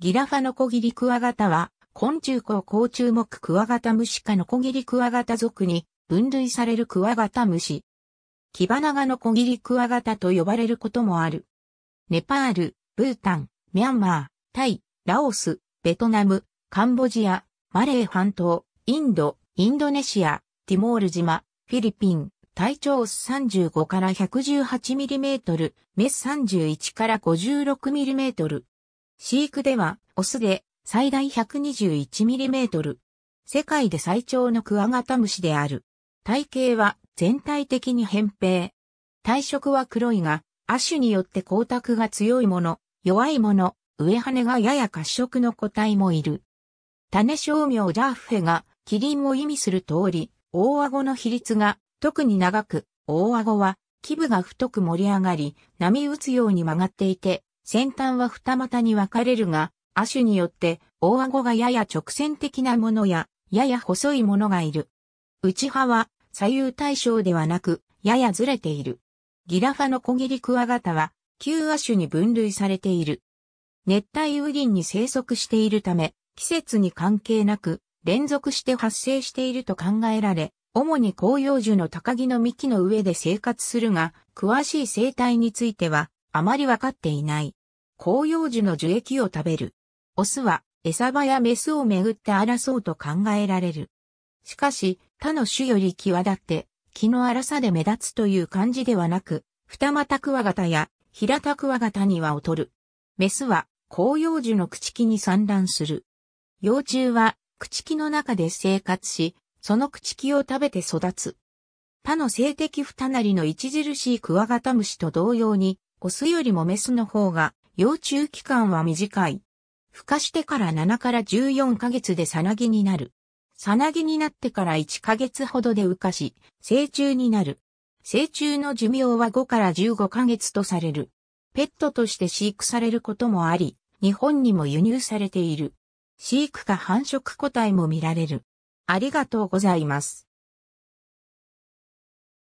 ギラファノコギリクワガタは、昆虫綱高虫目クワガタムシ科のコギリクワガタ属に分類されるクワガタムシ。キバナガノコギリクワガタと呼ばれることもある。ネパール、ブータン、ミャンマー、タイ、ラオス、ベトナム、カンボジア、マレー半島、インド、インドネシア、ティモール島、フィリピン、体長35から 118mm、メス31から 56mm。飼育では、オスで最大 121mm。世界で最長のクワガタムシである。体型は全体的に扁平。体色は黒いが、亜種によって光沢が強いもの、弱いもの、上羽がやや褐色の個体もいる。種商名ジャーフェが、キリンを意味する通り、大顎の比率が特に長く、大顎は、基部が太く盛り上がり、波打つように曲がっていて、先端は二股に分かれるが、亜種によって大顎がやや直線的なものや、やや細いものがいる。内葉は左右対称ではなく、ややずれている。ギラファの小切りクワガタは、旧亜種に分類されている。熱帯雨林に生息しているため、季節に関係なく、連続して発生していると考えられ、主に広葉樹の高木の幹の上で生活するが、詳しい生態については、あまりわかっていない。紅葉樹の樹液を食べる。オスは餌場やメスをめぐって争うと考えられる。しかし、他の種より際立って、気の荒さで目立つという感じではなく、二股クワガタや平田クワガタには劣る。メスは紅葉樹の朽木に産卵する。幼虫は朽木の中で生活し、その朽木を食べて育つ。他の性的二なりの著しいクワガタムシと同様に、オスよりもメスの方が幼虫期間は短い。孵化してから7から14ヶ月でさなぎになる。さなぎになってから1ヶ月ほどで浮化し、成虫になる。成虫の寿命は5から15ヶ月とされる。ペットとして飼育されることもあり、日本にも輸入されている。飼育か繁殖個体も見られる。ありがとうございます。